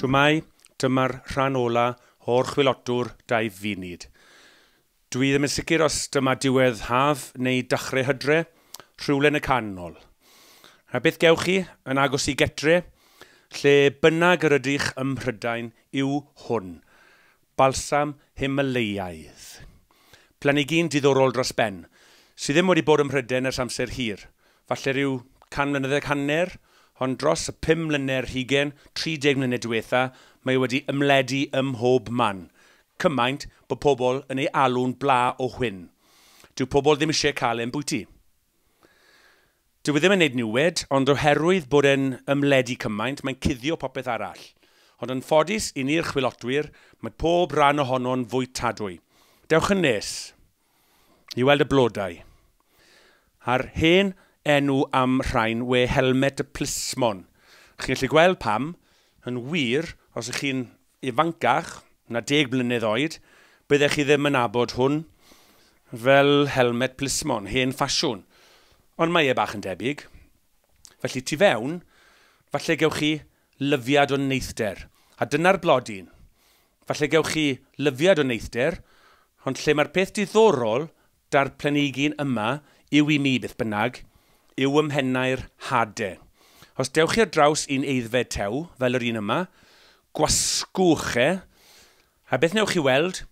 Siwmai, dyma'r rhan ola o'r chwilotwr dau funud. Dwi ddim yn sicr os dyma diwedd haf neu dachrau hydre, rhywle yn y canol. A beth gewch chi yn agos i getre, lle bynnag yr ydych ym Mhrydain yw hwn, balsam Himalayaidd. Planigyn diddorol dros ben, sydd ddim wedi bod ym Mhrydain ers amser hir, falle rhyw can mlynedd canner, ond dros y 5 mlynedd hugen, 30 mlynedd diwetha, mae wedi ymledu ym mhob man. Cymaint bod pobl yn ei alw'n bla o hwyn. Dyw pobl ddim eisiau cael ei bwyty. Dyw e ddim yn gwneud niwed, ond oherwydd bod yn ymledu cymaint, mae'n cuddio popeth arall. Ond yn ffodus i ni'r chwilotwyr, mae pob rhan ohono'n fwy tadwy. Dewch yn nes i weld y blodau. A'r hen enw am rhain we helmet y plismon. Chi'n gallu gweld pam, yn wir, os ych chi'n ifancach, na deg blynedd oed, byddech chi ddim yn abod hwn fel helmet plismon, hen ffasiwn. Ond mae e bach yn debyg. Felly tu fewn, falle gewch chi lyfiad o neithder. A dyna'r blodyn. Falle gewch chi lyfiad o neithder, ond lle mae'r peth diddorol da'r planigyn yma yw i mi beth bynnag, yw ymhennau'r hadau. Os dewch chi ar draws un eiddfed tew, fel yr un yma, gwasgwch e, a beth newch chi weld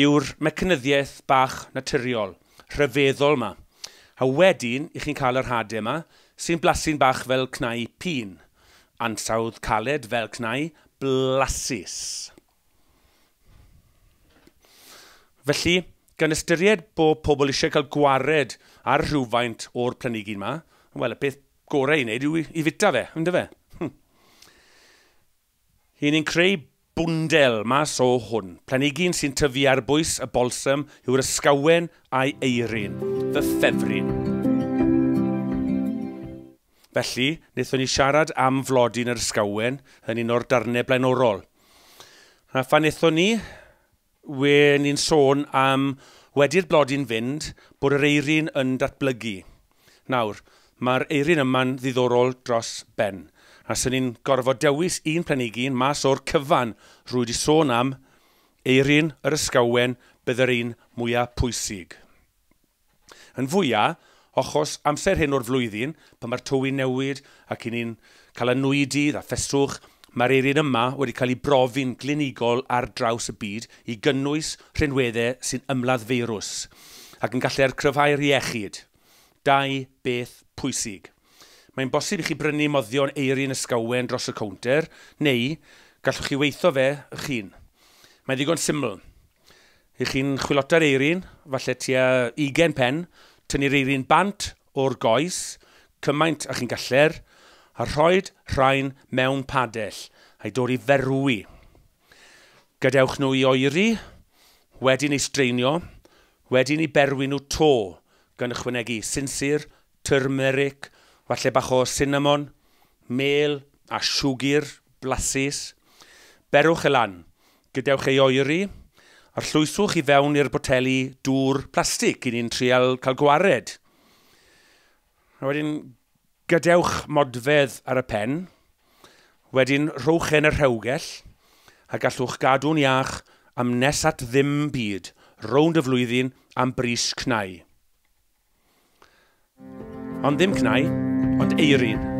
yw'r mecanyddiaeth bach naturiol, rhyfeddol yma. A wedyn, i chi'n cael yr hadau yma, sy'n blasu'n bach fel cnau pun. Ansawdd caled fel cnau blasus. Felly, gan ystyried bod pobl eisiau cael gwared ar rhywfaint o'r planigyn yma, wel, y beth gorau i wneud yw i, fita fe, ynddo fe? Hm. ni'n creu bwndel mas o hwn. Planigyn sy'n tyfu ar bwys y bolsym yw'r ysgawen a'i eirin, fy ffefrin. Felly, wnaethon ni siarad am flodi'n yr ysgawen yn un o'r darnau blaenorol. A phan wnaethon ni we'n ni'n sôn am wedi'r blodi'n fynd bod yr eirin yn datblygu. Nawr, mae'r eirin yma'n ddiddorol dros ben. A sy'n ni'n gorfod dewis un planigyn mas o'r cyfan rwy wedi sôn am eirin yr ysgawen bydd yr un mwyaf pwysig. Yn fwyaf, ochos amser hyn o'r flwyddyn, pan mae'r tywy newid ac i ni'n cael y nwydydd a ffestwch, Mae'r eirin yma wedi cael ei brofi'n glinigol ar draws y byd i gynnwys rhenweddau sy'n ymladd feirws ac yn gallu'r cryfhau'r iechyd. Dau beth pwysig. Mae'n bosib i chi brynu moddion eirin ysgawen dros y counter neu gallwch chi weithio fe ych chi'n. Mae'n ddigon syml. Ych chi'n chwilota'r eirin, falle tua 20 pen, tynnu'r eirin bant o'r goes, cymaint a chi'n galler, a rhoed rhain mewn padell a'i dod i ferwi. Gadewch nhw i oeri, wedyn ei streinio, wedyn i berwi nhw to gan ychwanegu sinsir, turmeric, falle bach o cinnamon, mel a siwgir, blasus. Berwch y lan, gadewch ei oeri, a'r llwyswch i fewn i'r boteli dŵr plastig i ni'n trial cael gwared. A wedyn gadewch modfedd ar y pen, wedyn rhowch yn y rhewgell, a gallwch gadw'n iach am nes at ddim byd, rownd y flwyddyn am bris cnau. Ond ddim cnau, ond eirin.